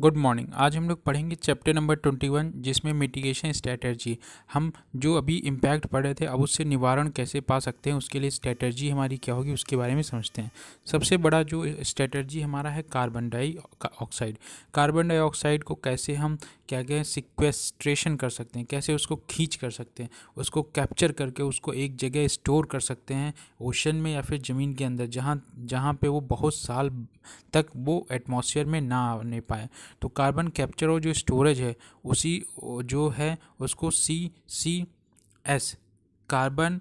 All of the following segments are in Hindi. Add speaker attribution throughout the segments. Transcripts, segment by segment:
Speaker 1: गुड मॉर्निंग आज हम लोग पढ़ेंगे चैप्टर नंबर ट्वेंटी वन जिसमें मिटिगेशन स्ट्रैटर्जी हम जो अभी इम्पैक्ट पड़ रहे थे अब उससे निवारण कैसे पा सकते हैं उसके लिए स्ट्रैटर्जी हमारी क्या होगी उसके बारे में समझते हैं सबसे बड़ा जो स्ट्रैटर्जी हमारा है carbon dioxide carbon dioxide को कैसे हम क्या कहें सिक्वेस्ट्रेशन कर सकते हैं कैसे उसको खींच कर सकते हैं उसको कैप्चर करके उसको एक जगह स्टोर कर सकते हैं ओशन में या फिर ज़मीन के अंदर जहाँ जहाँ पर वो बहुत साल तक वो एटमोसफियर में ना आने पाए तो कार्बन कैप्चर और जो स्टोरेज है उसी जो है उसको C C S carbon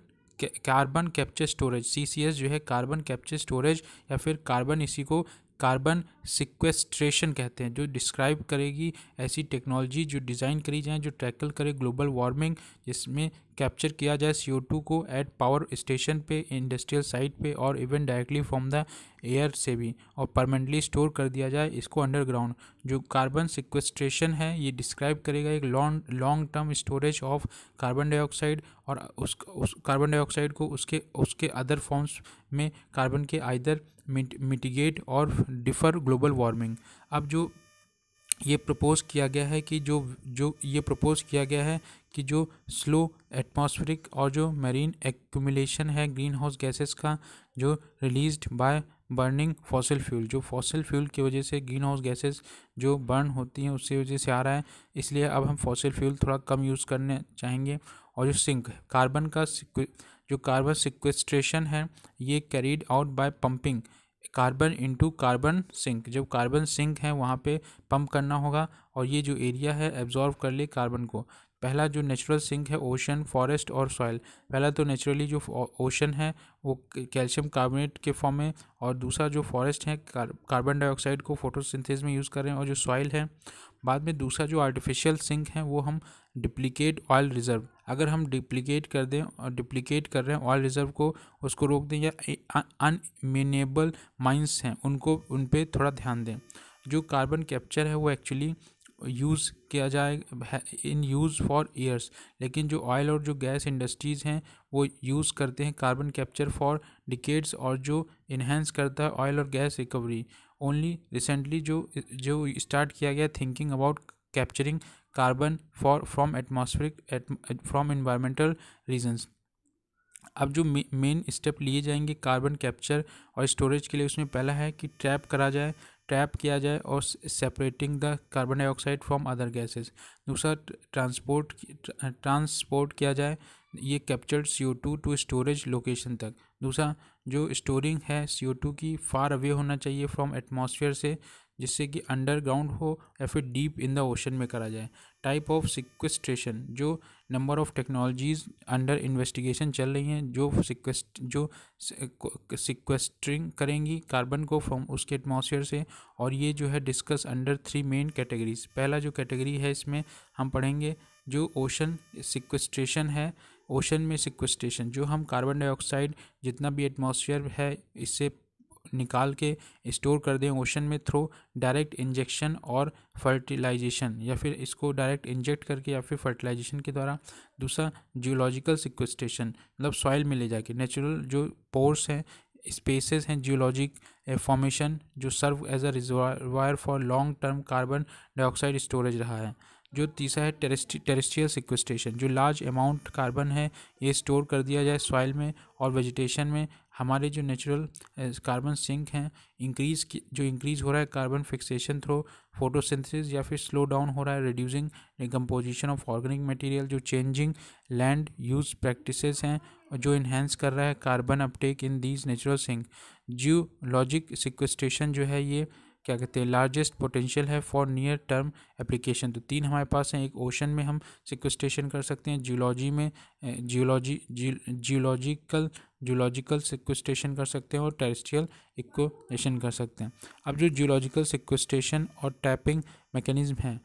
Speaker 1: carbon capture storage C C S जो है कार्बन कैप्चर स्टोरेज या फिर कार्बन इसी को कार्बन सिक्वेस्ट्रेशन कहते हैं जो डिस्क्राइब करेगी ऐसी टेक्नोलॉजी जो डिज़ाइन करी जाए जो ट्रैकल करे ग्लोबल वार्मिंग जिसमें कैप्चर किया जाए सी को एट पावर स्टेशन पे इंडस्ट्रियल साइट पे और even directly from the air से भी और परमानेंटली स्टोर कर दिया जाए इसको अंडरग्राउंड जो कार्बन सिक्वेस्ट्रेशन है ये डिस्क्राइब करेगा एक long long term storage of carbon dioxide और उस, उस कार्बन डाइऑक्साइड को उसके उसके अदर फॉर्म्स में कार्बन के आइदर मिटिगेट और डिफर ग्लोबल वार्मिंग अब जो ये प्रपोज़ किया गया है कि जो जो ये प्रपोज़ किया गया है कि जो स्लो एटमॉस्फेरिक और जो मरीन एक्यूमुलेशन है ग्रीन हाउस गैसेस का जो released by burning fossil fuel जो फॉसिल फ्यूल की वजह से ग्रीन हाउस गैसेस जो बर्न होती हैं उसकी वजह से आ रहा है इसलिए अब हम फॉसिल फ्यूल थोड़ा कम यूज़ करने चाहेंगे और जो सिंक कार्बन का जो कार्बन सिक्वेस्ट्रेशन है ये carried out by pumping carbon into carbon sink जब कार्बन सिंक है वहाँ पे पंप करना होगा और ये जो एरिया है एब्जॉर्व कर ले कार्बन को पहला जो नेचुरल सिंक है ओशन फॉरेस्ट और सॉयल पहला तो नेचुरली जो ओशन है वो कैल्शियम कार्बोनेट के फॉर्म में और दूसरा जो फॉरेस्ट है कार्बन डाइऑक्साइड को फोटोसिंथेसिस में यूज़ कर रहे हैं और जो सॉइल है बाद में दूसरा जो आर्टिफिशियल सिंक है वो हम डुप्लीकेट ऑयल रिज़र्व अगर हम डुप्लीकेट कर दें और डिप्लीकेट कर रहे हैं ऑयल रिज़र्व को उसको रोक दें या अनमिनेबल माइंस हैं उनको उन पर थोड़ा ध्यान दें जो कार्बन कैप्चर है वो एक्चुअली यूज़ किया जाए इन यूज़ फॉर ईयर्स लेकिन जो ऑयल और जो गैस इंडस्ट्रीज़ हैं वो यूज़ करते हैं कार्बन कैप्चर फॉर डिकेड्स और जो इन्हेंस करता है ऑयल और गैस रिकवरी ओनली रिसेंटली जो जो स्टार्ट किया गया thinking about capturing carbon for from atmospheric from environmental reasons अब जो मेन स्टेप लिए जाएंगे कार्बन कैप्चर और स्टोरेज के लिए उसमें पहला है कि ट्रैप करा जाए ट्रैप किया जाए और separating the carbon dioxide from other gases दूसरा ट्रांसपोर्ट ट्रांसपोर्ट किया जाए ये captured C O two two storage location तक दूसरा जो स्टोरिंग है सी ओ टू की फार अवे होना चाहिए फ्रॉम एटमोसफियर से जिससे कि अंडरग्राउंड हो या फिर डीप इन द ओशन में करा जाए टाइप ऑफ सिक्वेस्ट्रेशन जो number of technologies under investigation चल रही हैं जो सिक्वेस्ट जो सिक्वेस्ट्रिंग करेंगी कार्बन को फ्रॉम उसके एटमॉस्फेयर से और ये जो है discuss under three main categories पहला जो कैटेगरी है इसमें हम पढ़ेंगे जो ओशन सिक्वेस्ट्रेशन है ओशन में सिक्वेस्ट्रेशन जो हम कार्बन डाइऑक्साइड जितना भी एटमॉस्फेयर है इससे निकाल के स्टोर कर दें ओशन में थ्रो डायरेक्ट इंजेक्शन और फर्टिलाइजेशन या फिर इसको डायरेक्ट इंजेक्ट करके या फिर फर्टिलाइजेशन के द्वारा दूसरा जियोलॉजिकल सिक्वेस्टेशन मतलब सॉइल में ले जाके नेचुरल जो पोर्स हैं स्पेसेस हैं जियोलॉजिक फॉर्मेशन जो serve as a reservoir for long term carbon dioxide storage रहा है जो तीसरा है टेरेस्ट्रियल सिक्वेस्टेशन जो लार्ज अमाउंट कार्बन है ये स्टोर कर दिया जाए सॉइल में और वेजिटेशन में हमारे जो नेचुरल कार्बन सिंक हैं इंक्रीज़ जो इंक्रीज़ हो रहा है कार्बन फिक्सेशन थ्रो फोटोसिंथेसिस या फिर स्लो डाउन हो रहा है reducing decomposition of organic material जो चेंजिंग लैंड यूज प्रैक्टिसेस हैं जो इन्हेंस कर रहा है carbon uptake in these natural sink geologic sequestration जो है ये क्या कहते हैं लार्जेस्ट पोटेंशियल है फॉर नियर टर्म एप्लीकेशन तो तीन हमारे पास हैं एक ओशन में हम सिक्वेस्ट्रेशन कर सकते हैं जियोलॉजी में जियोलॉजी जियोलॉजिकल जूलॉजिकल सिक्वेस्टेशन कर सकते हैं और टेरिस्ट्रियल इक्वेशन कर सकते हैं अब जो जूलॉजिकल सिक्वेस्टेशन और टैपिंग मैकेनिज्म है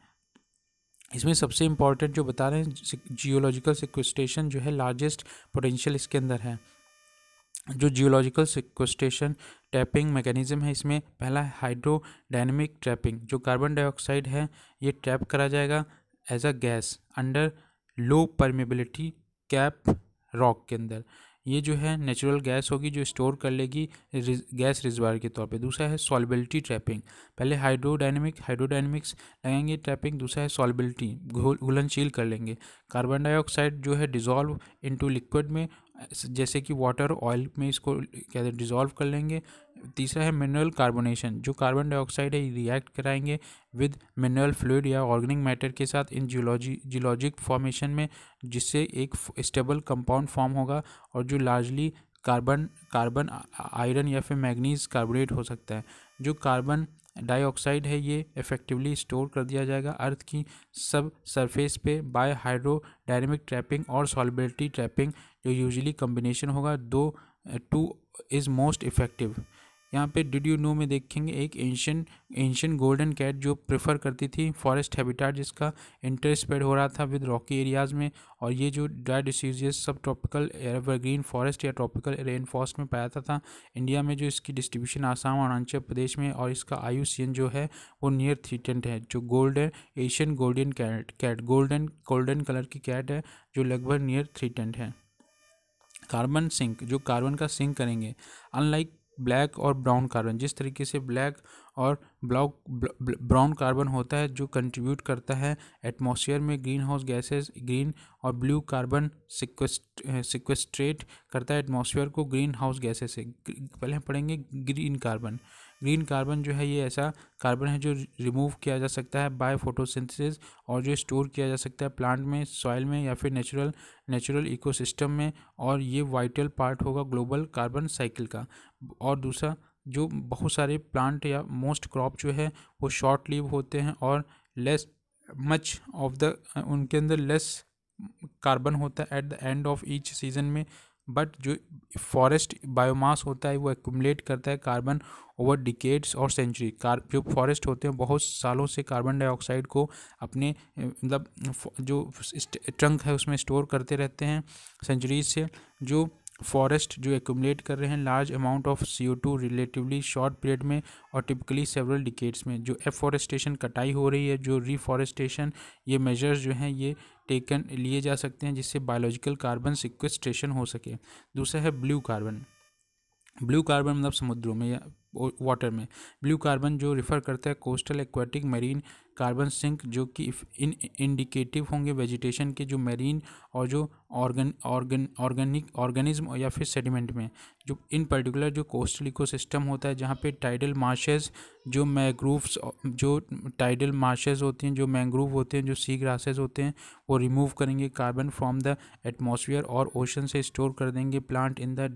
Speaker 1: इसमें सबसे इम्पॉर्टेंट जो बता रहे हैं जियोलॉजिकल सिक्वेस्टेशन जो है लार्जेस्ट पोटेंशियल इसके अंदर है जो जियोलॉजिकल सिक्वेस्टेशन टैपिंग मैकेनिज्म है इसमें पहला है हाइड्रोडाइनमिक ट्रैपिंग जो कार्बन डाइऑक्साइड है ये ट्रैप करा जाएगा as a gas under low permeability cap rock के अंदर ये जो है नेचुरल गैस होगी जो स्टोर कर लेगी रिज, गैस रिजवार के तौर पे दूसरा है सॉलिबिलिटी ट्रैपिंग पहले हाइड्रोडाइनमिक हाइड्रोडाइनमिक्स लगाएंगे ट्रैपिंग दूसरा है सॉलिबिलिटी घुलनशील कर लेंगे कार्बन डाइऑक्साइड जो है डिजॉल्व इनटू लिक्विड में जैसे कि वाटर ऑयल में इसको क्या डिज़ोल्व कर लेंगे तीसरा है मिनरल कार्बोनेशन जो कार्बन डाइऑक्साइड है रिएक्ट कराएंगे विद मिनरल फ्लूड या ऑर्गेनिक मैटर के साथ इन जियोलॉजी जियोलॉजिक फॉर्मेशन में जिससे एक स्टेबल कंपाउंड फॉर्म होगा और जो लार्जली कार्बन कार्बन आयरन या फिर मैग्नीज कार्बोनेट हो सकता है जो कार्बन डाइऑक्साइड है ये इफेक्टिवली स्टोर कर दिया जाएगा अर्थ की सब सरफेस पे बाय हाइड्रोडायनेमिक ट्रैपिंग और सॉलिबिलिटी ट्रैपिंग जो यूजली कम्बिनेशन होगा दो टू इज़ मोस्ट इफेक्टिव यहाँ पे डिड यू नो में देखेंगे एक एंशन एंशन गोल्डन कैट जो प्रेफर करती थी फॉरेस्ट हैबिटाट जिसका इंटर स्प्रेड हो रहा था विद रॉकी एरियाज़ में और ये जो dry deciduous subtropical evergreen forest या ट्रॉपिकल रेन फॉरेस्ट में पाया था, था इंडिया में जो इसकी डिस्ट्रीब्यूशन आसाम अरुणाचल प्रदेश में और इसका आयु जो है वो नियर थीटेंट है जो golden Asian golden cat cat golden golden colour की कैट है जो लगभग नियर थ्रीटेंट है कार्बन सिंक जो कार्बन का सिंक करेंगे अनलाइक ब्लैक और ब्राउन कार्बन जिस तरीके से ब्लैक और ब्लॉक ब्राउन कार्बन होता है जो कंट्रीब्यूट करता है एटमॉस्फेयर में ग्रीन हाउस गैसेस ग्रीन और ब्लू कार्बन सिक्वेस्ट्रेट करता है एटमॉस्फेयर को ग्रीन हाउस गैसेस से पहले हम पढ़ेंगे ग्रीन कार्बन ग्रीन कार्बन जो है ये ऐसा कार्बन है जो रिमूव किया जा सकता है बाय फोटोसिंथेसिस और जो स्टोर किया जा सकता है प्लांट में सॉइल में या फिर नेचुरल नेचुरल इकोसिस्टम में और ये वाइटल पार्ट होगा ग्लोबल कार्बन साइकिल का और दूसरा जो बहुत सारे प्लांट या मोस्ट क्रॉप जो है वो शॉर्ट लीव होते हैं और लेस मच ऑफ द उनके अंदर लेस कार्बन होता है at the end of each season में बट जो फॉरेस्ट बायोमास होता है वो एक्मलेट करता है कार्बन ओवर डिकेड्स और सेंचुरी कार जो फॉरेस्ट होते हैं बहुत सालों से कार्बन डाइऑक्साइड को अपने मतलब जो ट्रंक है उसमें स्टोर करते रहते हैं सेंचुरीज से जो फॉरेस्ट जो एकूमलेट कर रहे हैं large amount of C O two relatively short period में और टिपिकली सेवरल डिकेट्स में जो एफॉरेस्टेशन कटाई हो रही है जो रिफॉरेस्टेशन ये मेजर्स जो हैं ये टेकन लिए जा सकते हैं जिससे बायोलॉजिकल कार्बन सिक्वेस्ट्रेशन हो सके दूसरा है ब्लू कार्बन ब्लू कार्बन मतलब समुद्रों में या वाटर में ब्लू कार्बन जो रिफ़र करता है coastal aquatic marine carbon sink जो कि इन इंडिकेटिव होंगे वेजिटेशन के जो मरीन और जो ऑर्गन ऑर्गन ऑर्गेनिक ऑर्गेनिज्म या फिर सेडिमेंट में जो इन पर्टिकुलर जो कोस्टल इकोसिस्टम होता है जहाँ पे टाइडल मार्शेस जो मैग्रूव्स जो टाइडल मार्शेस होते हैं जो मैंग्रूव होते हैं जो सी ग्रासेस होते हैं वो रिमूव करेंगे कार्बन फ्रॉम द एटमोसफियर और ओशन से स्टोर कर देंगे plant in the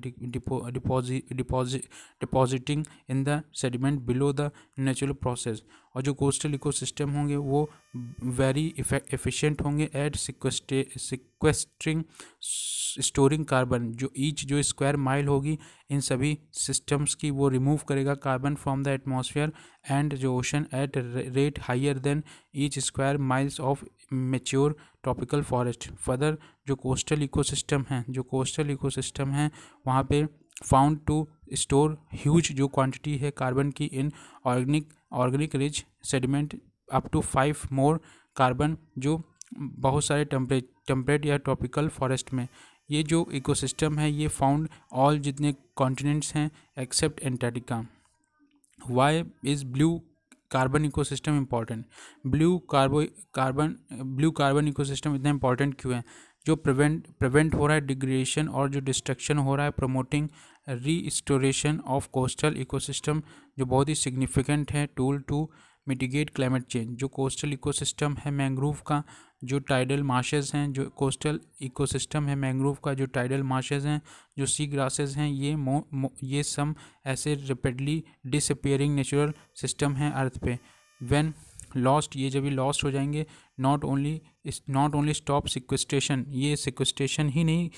Speaker 1: depositing in the sediment below the natural process और जो कोस्टल इकोसिस्टम होंगे वो वेरी एफिशिएंट होंगे एट सिक्वेस्ट्रिंग स्टोरिंग कार्बन जो ईच जो स्क्वायर माइल होगी इन सभी सिस्टम्स की वो रिमूव करेगा carbon from the atmosphere and जो ocean at rate higher than each square miles of mature tropical forest further जो कोस्टल इकोसिस्टम है जो कोस्टल इकोसिस्टम है वहाँ पे फाउंड टू स्टोर ह्यूज जो क्वांटिटी है कार्बन की in organic organic rich sediment up to five more carbon जो बहुत सारे टेम्परेट टेम्परेट या ट्रॉपिकल फॉरेस्ट में ये जो इकोसिस्टम है ये फाउंड ऑल जितने कॉन्टिनेंट्स हैं except Antarctica why is blue carbon ecosystem important blue carbo carbon blue carbon ecosystem इतना इम्पॉर्टेंट क्यों है जो प्रिवेंट प्रिवेंट हो रहा है डिग्रेडेशन और जो डिस्ट्रक्शन हो रहा है promoting restoration of coastal ecosystem जो बहुत ही सिग्निफिकेंट है tool to mitigate climate change जो कोस्टल इकोसिस्टम है मैंग्रोव का जो टाइडल माशेज हैं जो कोस्टल इकोसिस्टम है मैंग्रोव का जो टाइडल माशेज हैं जो सी ग्रासेज हैं ये मो, मो ये सम ऐसे रेपिडली डिसअपियरिंग नेचुरल सिस्टम हैं अर्थ पे वेन लॉस्ट ये जब भी लॉस्ट हो जाएंगे not only not only stop sequestration ये सिक्वेस्टेशन ही नहीं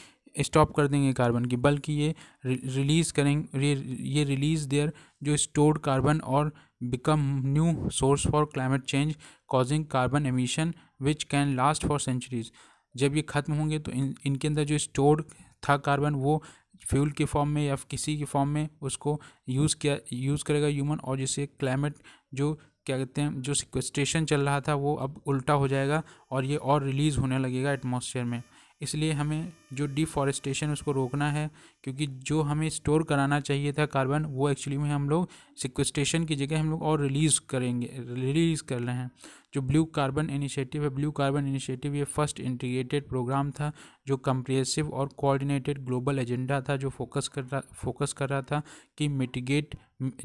Speaker 1: स्टॉप कर देंगे कार्बन की बल्कि ये रिलीज़ करेंगे ये रिलीज़ देयर जो स्टोर्ड कार्बन और become new source for climate change causing carbon emission which can last for centuries जब ये ख़त्म होंगे तो इन इनके अंदर जो स्टोर्ड था कार्बन वो फ्यूल के फॉर्म में या किसी के फॉर्म में उसको यूज़ किया यूज़ करेगा ह्यूमन और जिससे क्लाइमेट जो क्या कहते हैं जो सिक्वेस्टेशन चल रहा था वो अब उल्टा हो जाएगा और ये और रिलीज़ होने लगेगा एटमॉस्फेयर में इसलिए हमें जो डिफॉरेस्टेशन उसको रोकना है क्योंकि जो हमें स्टोर कराना चाहिए था कार्बन वो एक्चुअली में हम लोग सिक्वेस्टेशन की जगह हम लोग और रिलीज़ करेंगे रिलीज़ कर रहे हैं जो ब्लू कार्बन इनिशिएटिव है ब्लू कार्बन इनिशिएटिव ये फर्स्ट इंटीग्रेटेड प्रोग्राम था जो कंप्रेसिव और कोऑर्डिनेटेड ग्लोबल एजेंडा था जो फोकस कर रहा फोकस कर रहा था कि मिटिगेट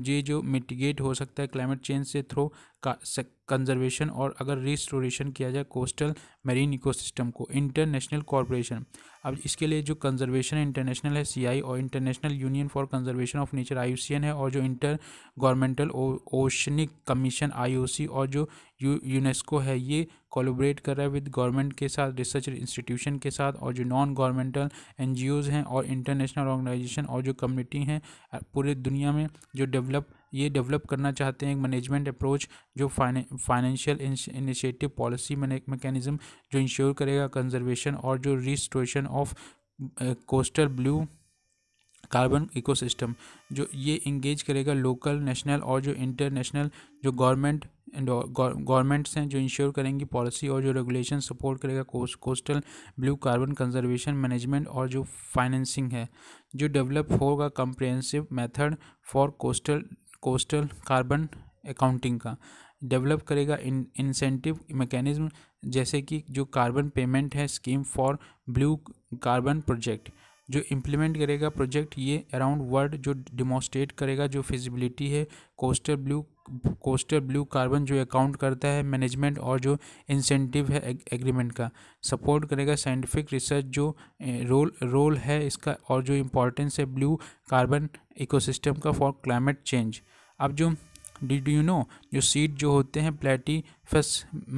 Speaker 1: ये जो मिटिगेट हो सकता है क्लाइमेट चेंज से थ्रो कंजर्वेशन और अगर रिस्टोरेशन किया जाए कोस्टल मेरीन इकोसिस्टम को इंटरनेशनल कॉरपोरेशन अब इसके लिए जो कंजर्वेशन इंटरनेशनल है सीआई और international union for conservation of nature I है और जो intergovernmental oceanic commission I और जो यू यूनेस्को है ये कोलोबरेट कर रहा है विद गवर्नमेंट के साथ रिसर्च इंस्टीट्यूशन के साथ और जो नॉन गवर्नमेंटल एन हैं और इंटरनेशनल ऑर्गेनाइजेशन और जो कम्युनिटी हैं पूरे दुनिया में जो डेवलप ये डेवलप करना चाहते हैं एक मैनेजमेंट अप्रोच जो फाइनेंशियल इनिशिएटिव पॉलिसी मैकेनिज्म जो इंश्योर करेगा कंजर्वेशन और जो restoration of coastal blue carbon ecosystem जो ये इंगेज करेगा लोकल नेशनल और जो इंटरनेशनल जो गवर्नमेंट गवर्नमेंट्स हैं जो इंश्योर करेंगी पॉलिसी और जो रेगुलेशन सपोर्ट करेगा coastal blue carbon conservation management और जो फाइनेंसिंग है जो डेवलप होगा comprehensive method for coastal coastal carbon accounting का डेवलप करेगा इन इंसेंटिव मैकेनिज्म जैसे कि जो कार्बन पेमेंट है scheme for blue carbon project जो इम्प्लीमेंट करेगा प्रोजेक्ट ये अराउंड वर्ल्ड जो डिमोस्ट्रेट करेगा जो फिजिबिलिटी है coastal blue coaster blue carbon जो अकाउंट करता है मैनेजमेंट और जो इंसेंटिव है एग्रीमेंट का सपोर्ट करेगा साइंटिफिक रिसर्च जो रोल रोल है इसका और जो इम्पोर्टेंस है ब्लू कार्बन इकोसिस्टम का फॉर क्लाइमेट चेंज अब जो डिड यू नो जो सीड जो होते हैं प्लेटी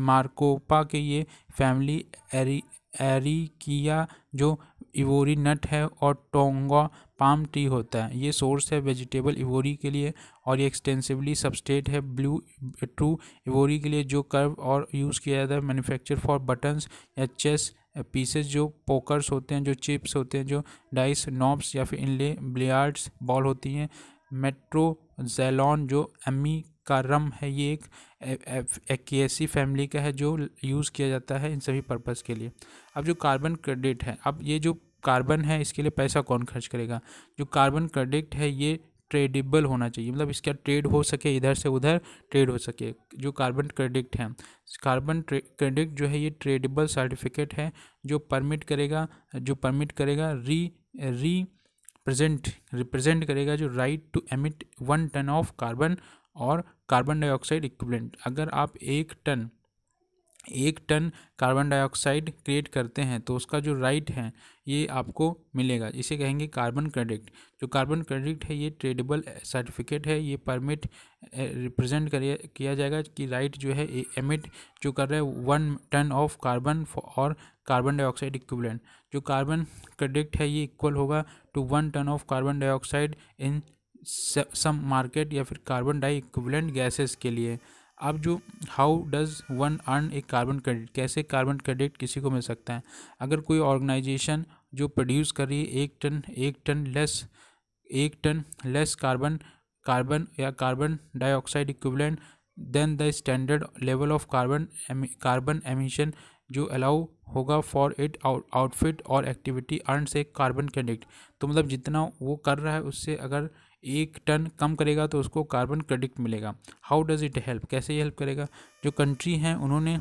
Speaker 1: मार्कोपा के ये फैमिली एरी एरिकिया जो इवोरी नट है और टोंगा पाम ट्री होता है ये सोर्स है वेजिटेबल इवोरी के लिए और ये एक्सटेंसिवली सबस्टेट है ब्लू ट्रू इवोरी के लिए जो कर्व और यूज़ किया जाता है मैन्युफैक्चर फॉर बटन्स या चेस पीसेस जो पोकर्स होते हैं जो चिप्स होते हैं जो डाइस नॉब्स या फिर इनले ब्लियार्ड्स बॉल होती हैं मेट्रो जेलॉन जो एमी का रम है ये एक एक्सी फैमिली का है जो यूज़ किया जाता है इन सभी पर्पज़ के लिए अब जो कार्बन क्रेडिट है अब ये जो कार्बन है इसके लिए पैसा कौन खर्च करेगा जो कार्बन क्रेडिट है ये ट्रेडेबल होना चाहिए मतलब इसका ट्रेड हो सके इधर से उधर ट्रेड हो सके जो कार्बन क्रेडिट है कार्बन क्रेडिट जो है ये ट्रेडेबल सर्टिफिकेट है जो परमिट करेगा जो परमिट करेगा री री प्रजेंट रिप्रजेंट करेगा जो right to emit one ton of carbon और कार्बन डाइऑक्साइड इक्विवेलेंट अगर आप एक टन एक टन कार्बन डाइऑक्साइड क्रिएट करते हैं तो उसका जो राइट है ये आपको मिलेगा इसे कहेंगे कार्बन क्रेडिट जो कार्बन क्रेडिट है ये ट्रेडेबल सर्टिफिकेट है ये परमिट रिप्रेजेंट किया जाएगा कि राइट जो है एमिट जो कर रहे हैं वन टन ऑफ कार्बन और कार्बन डाइऑक्साइड इक्विवेलेंट जो कार्बन क्रेडिट है ये इक्वल होगा to one ton of carbon dioxide in some market या फिर कार्बन डाई गैसेस के लिए अब जो how does one earn a carbon credit कैसे कार्बन क्रेडिट किसी को मिल सकता है अगर कोई ऑर्गेनाइजेशन जो प्रोड्यूस कर रही है एक टन एक टन लेस एक टन लेस कार्बन कार्बन या carbon dioxide equivalent than the standard level of carbon carbon emission जो अलाउ होगा फॉर इट आउटफिट और एक्टिविटी अर्न से कार्बन क्रेडिट तो मतलब जितना वो कर रहा है उससे अगर एक टन कम करेगा तो उसको कार्बन क्रेडिट मिलेगा हाउ डज़ इट हेल्प कैसे ये हेल्प करेगा जो कंट्री हैं उन्होंने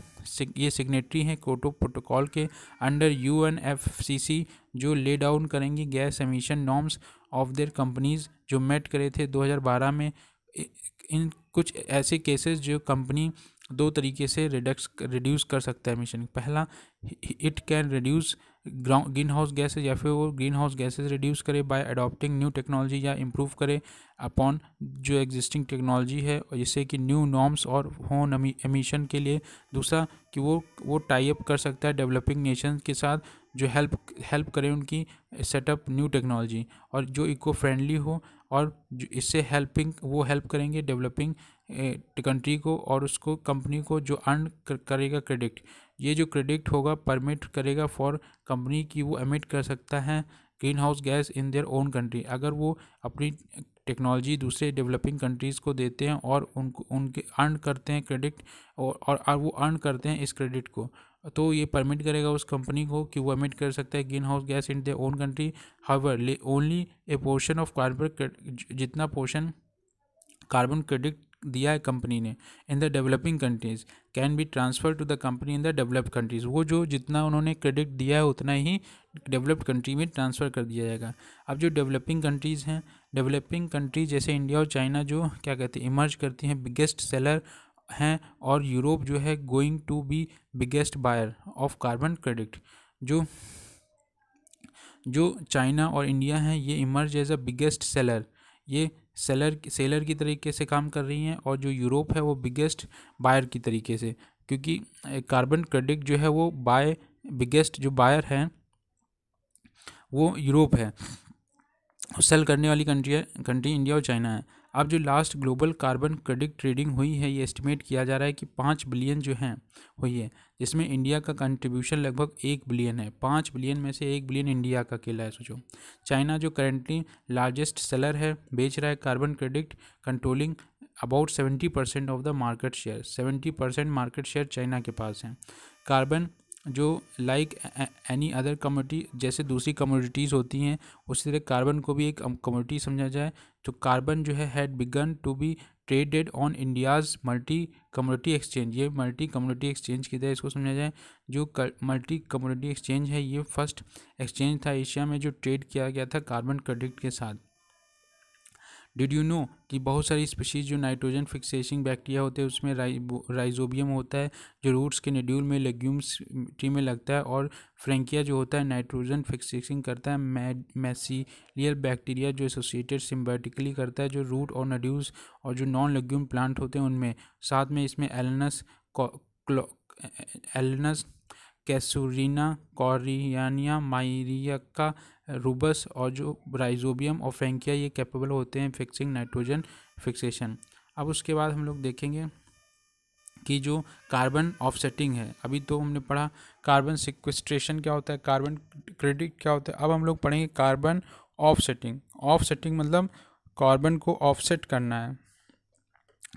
Speaker 1: ये सिग्नेटरी हैं कोटो प्रोटोकॉल के under U N F C C जो ले डाउन करेंगी gas emission norms of their companies जो मेट करे थे 2012 में इन कुछ ऐसे केसेस जो कंपनी दो तरीके से रिडक्स रिड्यूस कर सकता है एमिशन पहला it can reduce ground green house gases या फिर वो ग्रीन हाउस गैसेज रिड्यूस करे बाय अडॉप्टिंग न्यू टेक्नोलॉजी या इम्प्रूव करे अपॉन जो एग्जिस्टिंग टेक्नोलॉजी है जिससे कि न्यू नॉर्म्स और होन एमिशन के लिए दूसरा कि वो वो टाई अप कर सकता है डेवलपिंग नेशन के साथ जो हेल्प हेल्प करें उनकी सेटअप न्यू टेक्नोलॉजी और जो इको फ्रेंडली हो और इससे हेल्पिंग वो हेल्प करेंगे डेवलपिंग कंट्री को और उसको कंपनी को जो अर्न करेगा क्रेडिट ये जो क्रेडिट होगा परमिट करेगा फॉर कंपनी की वो एमिट कर सकता है green house gas in their own country अगर वो अपनी टेक्नोलॉजी दूसरे डेवलपिंग कंट्रीज़ को देते हैं और उनको उनके अर्न करते हैं क्रेडिट और, और, वो अर्न करते हैं इस क्रेडिट को तो ये परमिट करेगा उस कंपनी को कि वो एमिट कर सकता है green house gas in their own country however only a portion of carbon जितना पोर्शन कार्बन क्रेडिट दिया है कंपनी ने in the developing countries can be transfer to the company in the developed countries वो जो जितना उन्होंने क्रेडिट दिया है उतना ही डेवलप्ड कंट्री में ट्रांसफ़र कर दिया जाएगा अब जो डेवलपिंग कंट्रीज़ हैं डेवलपिंग कंट्रीज जैसे इंडिया और चाइना जो क्या कहते हैं इमर्ज करती हैं बिगेस्ट सेलर हैं और यूरोप जो है going to be biggest buyer of carbon credit जो जो चाइना और इंडिया हैं ये emerge as a biggest seller ये सेलर सेलर की तरीके से काम कर रही हैं और जो यूरोप है वो बिगेस्ट बायर की तरीके से क्योंकि कार्बन क्रेडिट जो है वो बाय बिगेस्ट जो बायर हैं वो यूरोप है सेल करने वाली कंट्री है कंट्री इंडिया और चाइना है अब जो last global carbon credit trading हुई है ये एस्टिमेट किया जा रहा है कि पाँच बिलियन जो है हुई है जिसमें इंडिया का कंट्रीब्यूशन लगभग एक बिलियन है पाँच बिलियन में से एक बिलियन इंडिया का अकेला है सोचो चाइना जो करेंटली लार्जेस्ट सेलर है बेच रहा है carbon credit controlling about seventy percent of the market share seventy percent market share China के पास है कार्बन जो लाइक एनी अदर कम्योडिटी जैसे दूसरी कम्योडिटीज़ होती हैं उसी तरह कार्बन को भी एक कम्योडिटी समझा जाए तो कार्बन जो है had begun to be traded on India's multi community exchange ये मल्टी कम्युनिटी एक्सचेंज की तरह इसको समझा जाए जो मल्टी कम्युनिटी एक्सचेंज है ये फर्स्ट एक्सचेंज था एशिया में जो ट्रेड किया गया था कार्बन क्रेडिट के साथ डिड यू नो कि बहुत सारी स्पीशीज़ जो नाइट्रोजन फिक्सेशिंग बैक्टीरिया होते हैं उसमें राइजोबियम होता है जो रूट्स के नेड्यूल में लेग्यूम्स टी में लगता है और फ्रेंकिया जो होता है नाइट्रोजन फिक्सेशन करता है मैसीलियल बैक्टीरिया जो एसोसिएटेड सिम्बेटिकली करता है जो रूट और नड्यूल्स और जो नॉन लेग्यूम प्लांट होते हैं उनमें साथ में इसमें एलनस एलनस कैसुरना कॉरियानिया माइरियका रूबस और जो राइजोबियम और फ्रेंकिया ये कैपेबल होते हैं फिक्सिंग नाइट्रोजन फिक्सेशन अब उसके बाद हम लोग देखेंगे कि जो कार्बन ऑफसेटिंग है अभी तो हमने पढ़ा कार्बन सिक्वेस्ट्रेशन क्या होता है कार्बन क्रेडिट क्या होता है अब हम लोग पढ़ेंगे कार्बन ऑफसेटिंग ऑफसेटिंग मतलब कार्बन को ऑफसेट करना है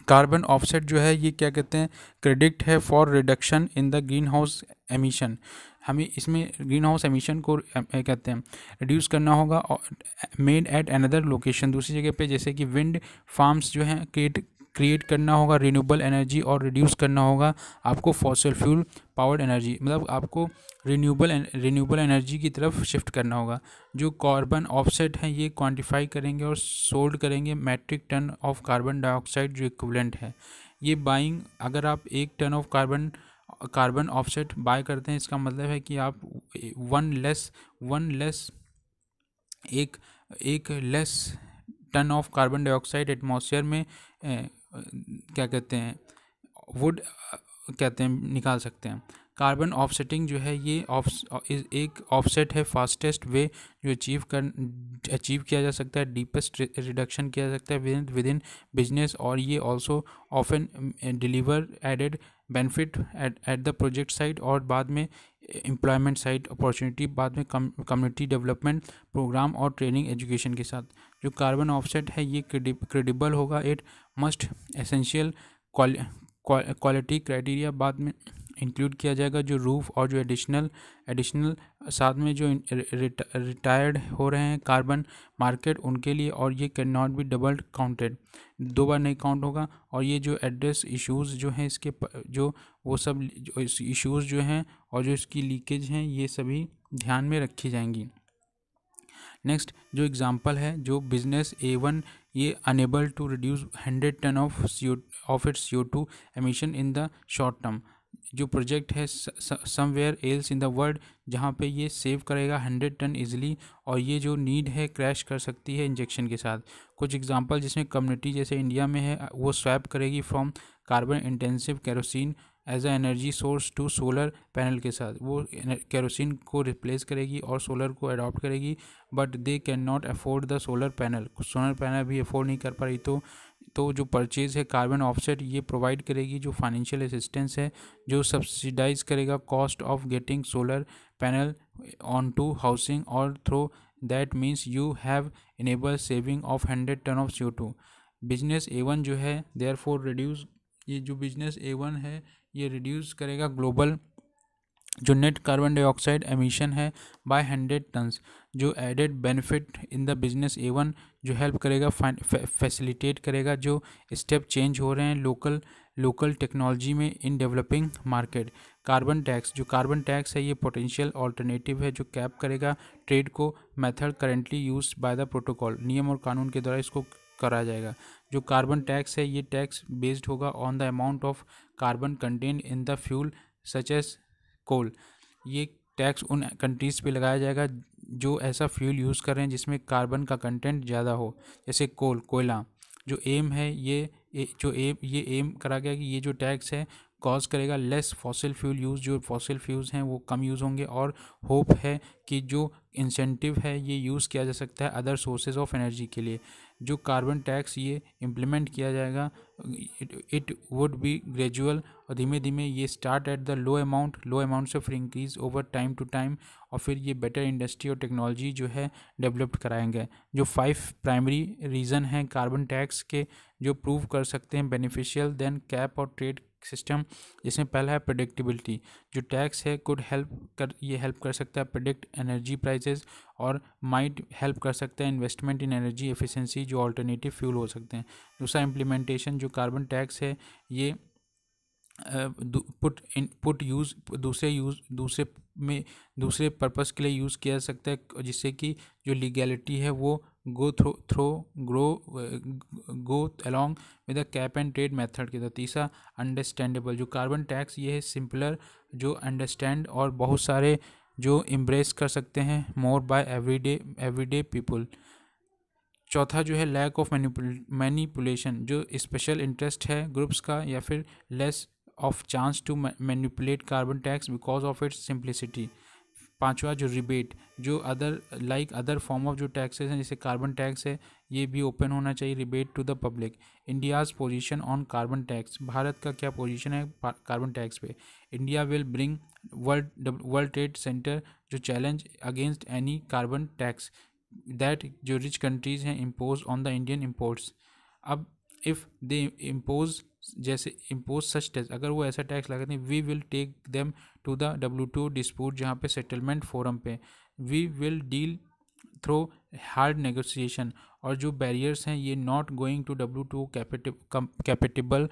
Speaker 1: कार्बन ऑफसेट जो है ये क्या कहते हैं क्रेडिट है for reduction in the green house emission हमें इसमें ग्रीन हाउस एमिशन को कहते हैं रिड्यूस करना होगा और मेड एट अनदर लोकेशन दूसरी जगह पे जैसे कि विंड फार्म्स जो हैं क्रिएट क्रिएट करना होगा रिन्यूएबल एनर्जी और रिड्यूस करना होगा आपको फॉसल फ्यूल पावर्ड एनर्जी मतलब आपको रिन्यूएबल रिन्यूएबल एनर्जी की तरफ शिफ्ट करना होगा जो कार्बन ऑफसेट है ये क्वांटिफाई करेंगे और सोल्ड करेंगे metric ton of carbon dioxide जो इक्वलेंट है ये बाइंग अगर आप एक ton of carbon carbon offset buy करते हैं इसका मतलब है कि आप वन लेस वन लेस एक एक less ton of carbon dioxide atmosphere में ए, eh, क्या कहते हैं वुड कहते हैं निकाल सकते हैं कार्बन ऑफसेटिंग जो है ये ऑफ एक ऑफसेट है फास्टेस्ट वे जो अचीव कर अचीव किया जा सकता है डीपेस्ट रिडक्शन किया जा सकता है विद इन बिजनेस और ये also often deliver added benefit at at the project site और बाद में एम्प्लॉयमेंट साइट अपॉर्चुनिटी बाद में कम्युनिटी डेवलपमेंट प्रोग्राम और ट्रेनिंग एजुकेशन के साथ जो कार्बन ऑफसेट है ये क्रेडिबल होगा it must essential quality criteria बाद में इंक्लूड किया जाएगा जो रूफ और जो एडिशनल एडिशनल साथ में जो रिटायर्ड हो रहे हैं कार्बन मार्केट उनके लिए और ये can not be double counted दो बार नहीं काउंट होगा और ये जो एड्रेस इश्यूज़ जो हैं इसके जो वो सब इश्यूज़ जो हैं और जो इसकी लीकेज हैं ये सभी ध्यान में रखी जाएंगी नेक्स्ट जो एग्ज़ाम्पल है जो बिजनेस ए वन ये enable to reduce hundred ton of C of it C O two emission in the short term जो प्रोजेक्ट है somewhere else in the world जहाँ पे ये सेव करेगा हंड्रेड टन ईजिली और ये जो नीड है क्रैश कर सकती है इंजेक्शन के साथ कुछ एग्जांपल जिसमें कम्युनिटी जैसे इंडिया में है वो स्वैप करेगी from carbon intensive kerosene as a energy source to solar panel के साथ वो केरोसिन को रिप्लेस करेगी और सोलर को अडॉप्ट करेगी but they can not afford the solar panel solar panel भी अफोर्ड नहीं कर पा रही तो तो जो परचेज़ है कार्बन ऑफसेट ये प्रोवाइड करेगी जो फाइनेंशियल असिस्टेंस है जो सब्सिडाइज करेगा cost of getting solar panel on to housing और through that means you have enable saving of hundred ton of C business a one जो है देयर फोर रिड्यूस ये जो बिजनेस ए वन है ये रिड्यूस करेगा ग्लोबल जो नेट कार्बन डाइऑक्साइड एमिशन है बाय हंड्रेड टन्स जो added benefit in the business even जो हेल्प करेगा फैसिलिटेट करेगा जो स्टेप चेंज हो रहे हैं लोकल लोकल टेक्नोलॉजी में in developing market carbon tax जो कार्बन टैक्स है ये पोटेंशियल ऑल्टरनेटिव है जो कैप करेगा ट्रेड को method currently use by the protocol नियम और कानून के द्वारा इसको करा जाएगा जो कार्बन टैक्स है ये टैक्स बेस्ड होगा on the amount of carbon content in the fuel such as coal ये टैक्स उन कंट्रीज़ पे लगाया जाएगा जो ऐसा फ्यूल यूज़ कर रहे हैं जिसमें कार्बन का कंटेंट ज़्यादा हो जैसे कोल कोयला जो एम है ये जो एम ये एम करा गया कि ये जो टैक्स है कॉज करेगा लेस फॉसिल फ्यूल यूज़ जो फॉसिल फ्यूल्स हैं वो कम यूज़ होंगे और होप है कि जो इंसेंटिव है ये यूज़ किया जा सकता है अदर सोर्सेज ऑफ एनर्जी के लिए जो कार्बन टैक्स ये इम्प्लीमेंट किया जाएगा इट वुड बी ग्रेजुअल और धीमे धीमे ये start at the low amount low amount से फिर increase over time to time और फिर ये बेटर इंडस्ट्री और टेक्नोलॉजी जो है डेवलप्ड कराएंगे जो फाइव प्राइमरी रीज़न हैं कार्बन टैक्स के जो प्रूव कर सकते हैं बेनिफिशियल देन कैप और ट्रेड सिस्टम जिसमें पहला है प्रडिक्टिबिलिटी जो टैक्स है कुड हेल्प कर ये हेल्प कर सकता है प्रडिक्ट एनर्जी प्राइसेस और माइट हेल्प कर सकता है इन्वेस्टमेंट इन एनर्जी एफिशिएंसी जो अल्टरनेटिव फ्यूल हो सकते हैं दूसरा इम्प्लीमेंटेशन जो कार्बन टैक्स है ये पुट इन पुट यूज़ दूसरे यूज़ दूसरे में दूसरे पर्पस के लिए यूज़ किया जा सकता है जिससे कि जो लीगैलिटी है वो go through throw grow go along with the cap and trade method के तहत तीसरा अंडरस्टैंडेबल जो कार्बन टैक्स ये है सिंपलर जो अंडरस्टैंड और बहुत सारे जो इम्प्रेस कर सकते हैं more by everyday everyday people चौथा जो है लैक ऑफ मैनिपुलेशन जो स्पेशल इंटरेस्ट है ग्रुप्स का या फिर less of chance to manipulate carbon tax because of its simplicity पांचवा जो रिबेट जो other like other form of जो टैक्सेस हैं जैसे कार्बन टैक्स है ये भी ओपन होना चाहिए rebate to the public India's position on carbon tax Bharat का क्या पोजीशन है कार्बन टैक्स पे India will bring world world trade centre जो challenge against any carbon tax that जो रिच कंट्रीज़ हैं impose on the Indian imports अब इफ़ दे इम्पोज जैसे इम्पोज सच टैक्स अगर वो ऐसा टैक्स लगाते हैं we will take them to the W to dispute जहाँ पे सेटलमेंट फोरम पे we will deal through hard negotiation और जो बैरियर्स हैं ये not going to W to compatible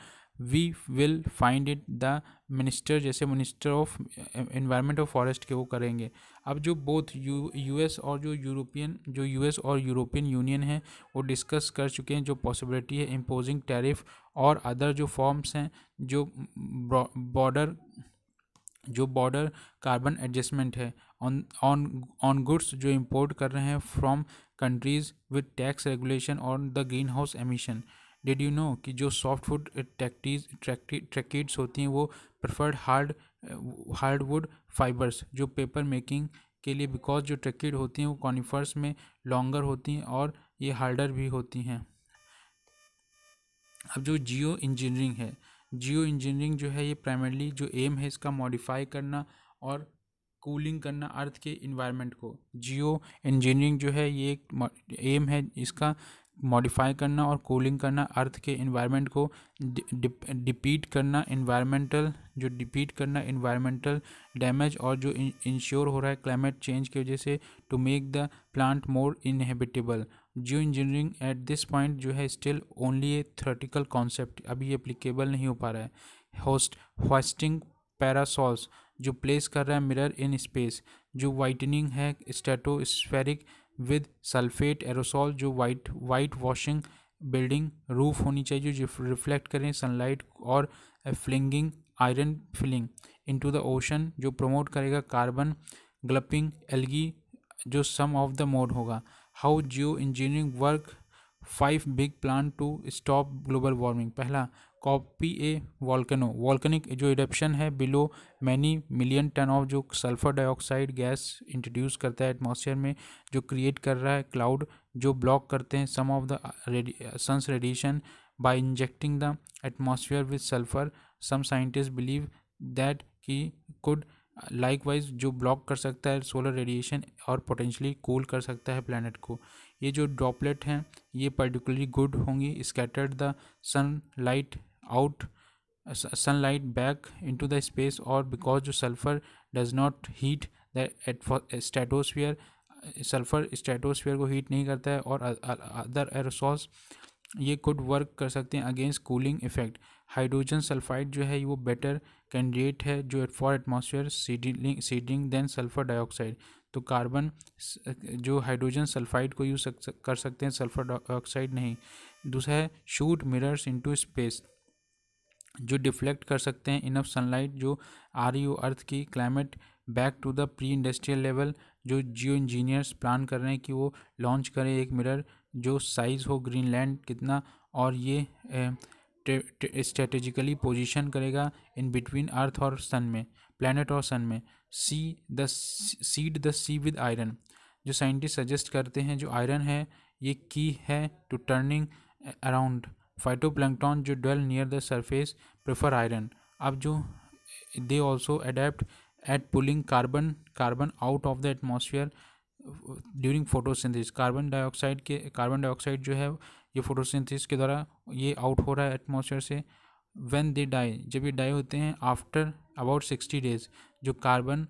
Speaker 1: we will find it the minister जैसे minister of environment of forest के वो करेंगे अब जो बोथ यू एस और जो यूरोपियन जो यू एस और यूरोपियन यूनियन है वो डिस्कस कर चुके हैं जो पॉसिबिलिटी है इम्पोजिंग टैरिफ और अदर जो फॉर्म्स हैं जो बॉर्डर जो बॉर्डर कार्बन एडजस्टमेंट है ऑन ऑन ऑन गुड्स जो इम्पोर्ट कर रहे हैं from countries with tax regulation on the green house emission dead you know कि जो सॉफ्ट वुड ट्रैक्टीज ट्रैकिड्स होती हैं वो प्रेफर्ड हार्ड हार्डवुड फाइबर्स जो पेपर मेकिंग के लिए बिकॉज जो ट्रैकिड होती हैं वो कॉनिफर्स में लॉन्गर होती हैं और ये हार्डर भी होती हैं अब जो जियो इंजीनियरिंग है जियो इंजीनियरिंग जो है ये प्राइमरली जो एम है इसका मॉडिफाई करना और कूलिंग करना अर्थ के इन्वायरमेंट को जियो इंजीनियरिंग जो है ये एक एम है इसका मॉडिफाई करना और कूलिंग करना अर्थ के इन्वायरमेंट को डिपीट करना इन्वायरमेंटल जो डिपीट करना इन्वायरमेंटल डैमेज और जो इंश्योर हो रहा है क्लाइमेट चेंज की वजह से to make the plant more inhabitable geo engineering at this point जो है still only a theoretical concept अभी एप्लीकेबल नहीं हो पा रहा है होस्ट होस्टिंग पैरासॉल्स जो प्लेस कर रहा है मिरर इन स्पेस जो वाइटनिंग है स्टेटोस्फेरिक विद सल्फेट एरोसॉल जो white white washing building roof होनी चाहिए जो रिफ्लेक्ट करें सनलाइट और flinging iron filling into the ocean जो प्रमोट करेगा कार्बन ग्लपिंग एलगी जो सम ऑफ द मोड होगा how geo engineering work five big plan to stop global warming पहला कॉपी ए वॉल्कनो वॉल्कनिक जो इडप्शन है below many million ton of जो सल्फर डाइऑक्साइड गैस इंट्रोड्यूस करता है एटमोसफियर में जो क्रिएट कर रहा है क्लाउड जो ब्लॉक करते हैं some of the sun's radiation by injecting the atmosphere with sulphur some scientist believe that की कुड लाइक वाइज जो ब्लॉक कर सकता है सोलर रेडिएशन और पोटेंशली कूल कर सकता है प्लानट को ये जो ड्रॉपलेट हैं ये पर्टिकुलरली गुड होंगी scattered the sun light out sun light back to the space और बिकॉज जो sulphur does not heat the stratosphere sulphur stratosphere को हीट नहीं करता है और अदर एरोसॉस ये कुड वर्क कर सकते हैं against cooling effect hydrogen sulphide जो है वो बेटर कैंडिडेट है जो for atmosphere seeding seeding then sulphur dioxide तो कार्बन जो हाइड्रोजन सल्फाइड को यूज़ कर सकते हैं सल्फ़र डाइऑक्साइड नहीं दूसरा है शूट मिरर्स इनटू स्पेस जो डिफ्लेक्ट कर सकते हैं इनफ सनलाइट जो आ रही हो अर्थ की climate back to the pre industrial level जो जियो इंजीनियर्स प्लान कर रहे हैं कि वो लॉन्च करें एक मिरर जो साइज़ हो ग्रीनलैंड कितना और ये ए, स्ट्रेटेजिकली पोजीशन करेगा इन बिटवीन अर्थ और सन में प्लानट और सन में sea the seed the sea with iron जो साइंटिस्ट सजेस्ट करते हैं जो आयरन है ये की है टू टर्निंग अराउंड फाइटोप्लैंकटॉन जो dwell near the surface prefer iron अब जो they also adept at pulling carbon carbon out of the atmosphere during photosynthesis carbon dioxide के कार्बन डाइऑक्साइड जो है ये फोटोसिंथेसिस के द्वारा ये आउट हो रहा है एटमोसफेयर से वेन दे डाई जब ये डाई होते हैं आफ्टर अबाउट सिक्सटी डेज जो कार्बन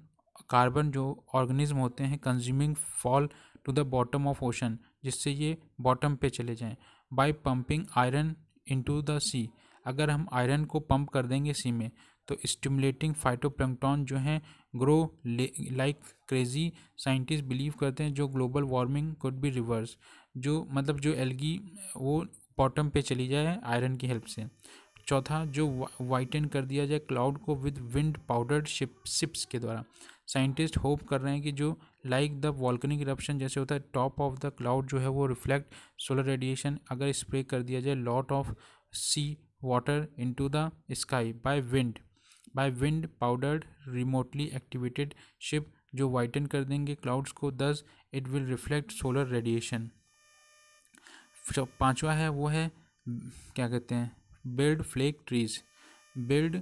Speaker 1: कार्बन जो ऑर्गेनिज्म होते हैं consuming fall to the bottom of ocean जिससे ये बॉटम पे चले जाएं by pumping iron into the sea अगर हम आयरन को पंप कर देंगे सी में तो स्टिमुलेटिंग फाइटोप्लैंक्टॉन जो हैं grow like crazy scientist believe करते हैं जो global warming could be reverse जो मतलब जो एलगी वो बॉटम पे चली जाए आयरन की हेल्प से चौथा जो वाइटन कर दिया जाए क्लाउड को with wind powered ship ships के द्वारा साइंटिस्ट होप कर रहे हैं कि जो लाइक द वॉल्कनिक इरप्शन जैसे होता है टॉप ऑफ द क्लाउड जो है वो रिफ्लेक्ट सोलर रेडिएशन अगर स्प्रे कर दिया जाए lot of sea water into the sky by wind by wind powered remotely activated ship जो वाइटन कर देंगे क्लाउड्स को thus it will reflect solar radiation पाँचवा है वो है क्या कहते हैं build flake trees build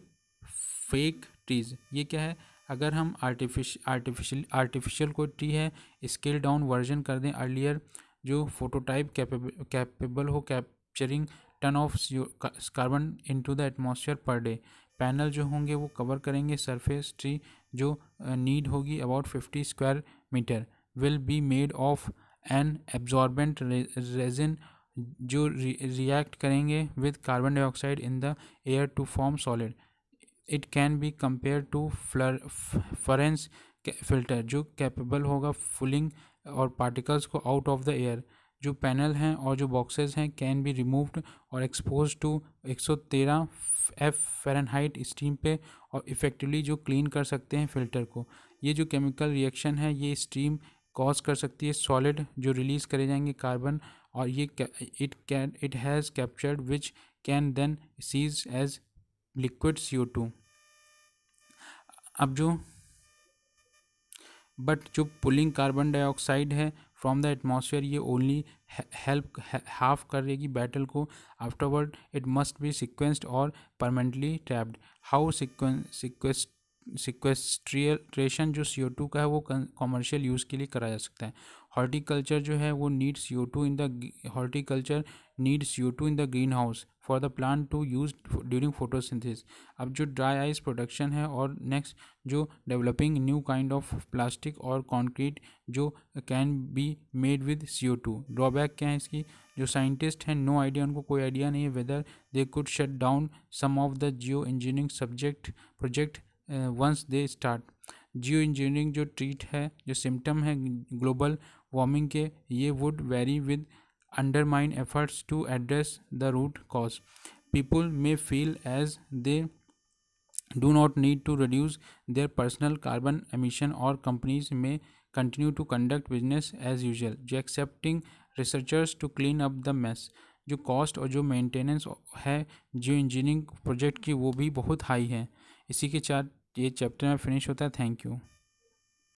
Speaker 1: fake trees ये क्या है अगर हम आर्टिफिश आर्टिफिशियल आर्टिफिशियल कोई ट्री है स्केल डाउन वर्जन कर दें अर्लियर जो फोटोटाइप कैपेबल हो capturing ton of carbon into the atmosphere per day panel जो होंगे वो कवर करेंगे सरफेस ट्री जो नीड होगी about fifty square metre will be made of and absorbent resin जो रिएक्ट करेंगे with carbon dioxide in the air to form solid it can be compare to फ्लर फरेंस फिल्टर जो कैपेबल होगा फुलिंग और पार्टिकल्स को आउट ऑफ द एयर जो पैनल हैं और जो बॉक्सेस हैं कैन बी रिमूव्ड और expose to 113 F Fahrenheit steam पे और इफ़ेक्टिवली जो क्लीन कर सकते हैं फ़िल्टर को ये जो केमिकल रिएक्शन है ये स्टीम कॉज कर सकती है सॉलिड जो रिलीज़ करे जाएंगे कार्बन और ये it can it has captured which can then seize as liquid C two अब जो बट जो पुलिंग कार्बन डाइऑक्साइड है फ्रॉम द एटमोसफियर ये ओनली हेल्प हाफ करेगी बैटल को afterward it must be sequenced और permanently trapped how sequence sequestration जो सी टू का है वो कॉमर्शियल यूज़ के लिए करा जा सकता है हॉर्टिकल्चर जो है वो need C in the horticulture need C in the green greenhouse for the plant to use during photosynthesis अब जो ड्राई आइस प्रोडक्शन है और नेक्स्ट जो developing new kind of plastic और कॉन्क्रीट जो can be made with C two drawback क्या है इसकी जो साइंटिस्ट हैं नो आइडिया उनको कोई आइडिया नहीं है whether they could shut down some of the geo engineering subject project once they start geo engineering जो ट्रीट है जो सिम्टम है ग्लोबल वार्मिंग के ये would very with under undermined efforts to address the root cause people may feel as they do not need to reduce their personal carbon emission और companies may continue to conduct business as usual जो excepting researchers to clean up the mess जो कॉस्ट और जो मेंटेनेंस है जियो इंजीनियरिंग प्रोजेक्ट की वो भी बहुत हाई है इसी के साथ ये चैप्टर में फिनिश होता है थैंक यू